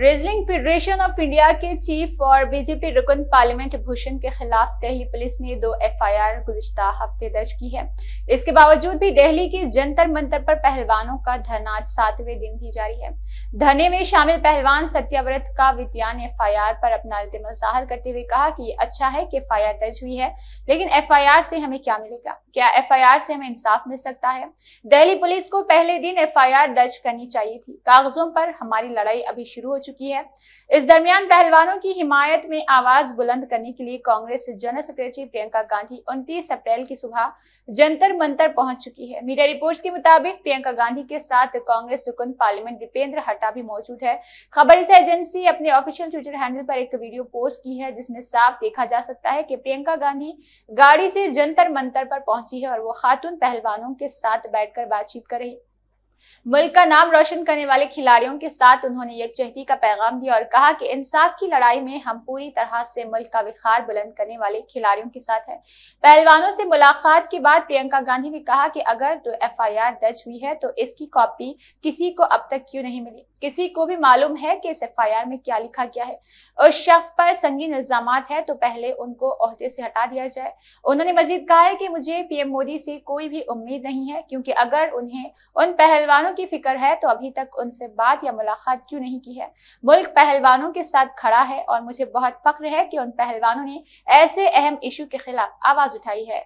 रेजलिंग federation of India के chief और BJP रुकन पार्लियामेंट भूषण के खिलाफ दिल्ली पुलिस ने दो एफआईआर गुजश्ता हफ्ते दर्ज की है इसके बावजूद भी दिल्ली के जंतर मंतर पर पहलवानों का धरना आज सातवें दिन भी जारी है धरने में शामिल पहलवान सत्याव्रत का विद्यान एफ पर अपना रद्दमल जाहिर करते हुए कहा कि अच्छा है कि एफ दर्ज हुई है लेकिन एफ से हमें क्या मिलेगा क्या एफ से हमें इंसाफ मिल सकता है दिल्ली पुलिस को पहले दिन एफ दर्ज करनी चाहिए थी कागजों पर हमारी लड़ाई अभी शुरू हो चुकी है इस दरमियान पहलवानों की हिमायत में आवाज बुलंद करने के लिए कांग्रेस जनरल सेक्रेटरी प्रियंका गांधी उनतीस अप्रैल की सुबह जंतर मंतर पहुंच चुकी है मीडिया रिपोर्ट्स के मुताबिक प्रियंका गांधी के साथ कांग्रेस रुकन पार्लियामेंट दीपेंद्र हटा भी मौजूद है खबर इस एजेंसी अपने ऑफिशियल ट्विटर हैंडल पर एक वीडियो पोस्ट की है जिसमें साफ देखा जा सकता है कि प्रियंका गांधी गाड़ी से जंतर मंतर पर पहुंची है और वो खातून पहलवानों के साथ बैठकर बातचीत कर रही है मुल्क का नाम रोशन करने वाले खिलाड़ियों के साथ उन्होंने यकजहती का पैगाम दिया और कहा कि इंसाफ की लड़ाई में हम पूरी तरह से मुल्क का विखार बुलंद करने वाले खिलाड़ियों के साथ है पहलवानों से मुलाकात के बाद प्रियंका गांधी ने कहा कि अगर तो एफ दर्ज हुई है तो इसकी कॉपी किसी को अब तक क्यों नहीं मिली किसी को भी मालूम है कि इस एफ में क्या लिखा गया है उस शख्स पर संगीन इल्जाम है तो पहले उनको अहदे से हटा दिया जाए उन्होंने मजीद कहा है कि मुझे पीएम मोदी से कोई भी उम्मीद नहीं है क्योंकि अगर उन्हें उन पहल पहलवानों की फिक्र है तो अभी तक उनसे बात या मुलाकात क्यों नहीं की है मुल्क पहलवानों के साथ खड़ा है और मुझे बहुत फख्र है कि उन पहलवानों ने ऐसे अहम इशू के खिलाफ आवाज उठाई है